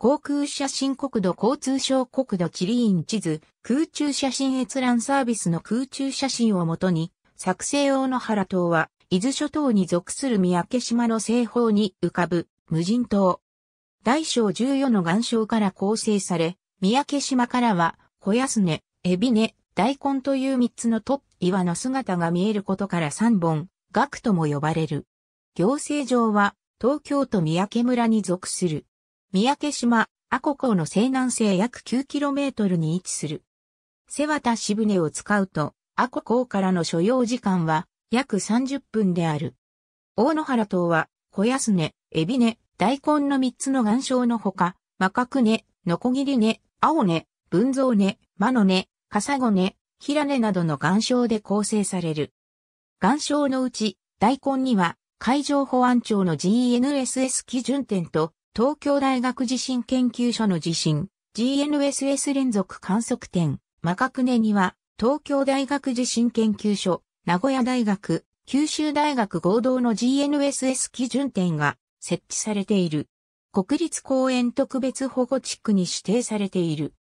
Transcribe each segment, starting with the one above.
航空写真国土交通省国土地理院地図、空中写真閲覧サービスの空中写真をもとに、作成用の原島は、伊豆諸島に属する三宅島の西方に浮かぶ無人島。大小14の岩礁から構成され、三宅島からは、小安根、海老根、大根という三つのと岩の姿が見えることから三本、学とも呼ばれる。行政上は、東京都三宅村に属する。三宅島、阿古港の西南西約 9km に位置する。瀬渡し船を使うと、阿古港からの所要時間は約30分である。大野原島は、小安根、エビ根、大根の3つの岩礁のほか、マカク根、ノコギリ根、青根、文蔵根、マノ根、カサゴ根、ヒラ根などの岩礁で構成される。岩礁のうち、大根には、海上保安庁の GNSS 基準点と東京大学地震研究所の地震、GNSS 連続観測点、マカクネには、東京大学地震研究所、名古屋大学、九州大学合同の GNSS 基準点が設置されている。国立公園特別保護地区に指定されている。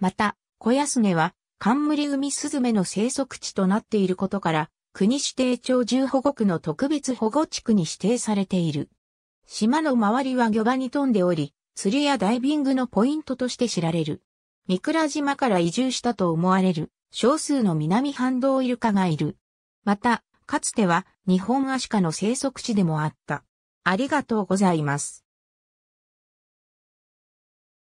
また、小安根は、冠ウミスズメの生息地となっていることから、国指定鳥獣保護区の特別保護地区に指定されている。島の周りは魚場に富んでおり、釣りやダイビングのポイントとして知られる。三倉島から移住したと思われる少数の南半島イルカがいる。また、かつては日本アシカの生息地でもあった。ありがとうございます。